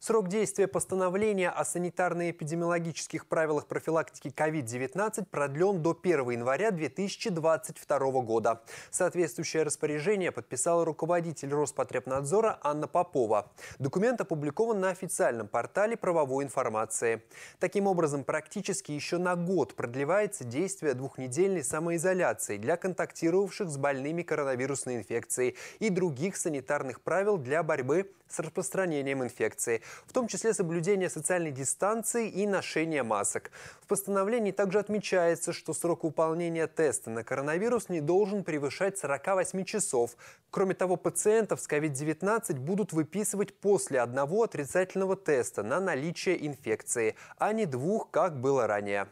Срок действия постановления о санитарно-эпидемиологических правилах профилактики COVID-19 продлен до 1 января 2022 года. Соответствующее распоряжение подписала руководитель Роспотребнадзора Анна Попова. Документ опубликован на официальном портале правовой информации. Таким образом, практически еще на год продлевается действие двухнедельной самоизоляции для контактировавших с больными коронавирусной инфекцией и других санитарных правил для борьбы с распространением инфекции – в том числе соблюдение социальной дистанции и ношение масок. В постановлении также отмечается, что срок выполнения теста на коронавирус не должен превышать 48 часов. Кроме того, пациентов с COVID-19 будут выписывать после одного отрицательного теста на наличие инфекции, а не двух, как было ранее.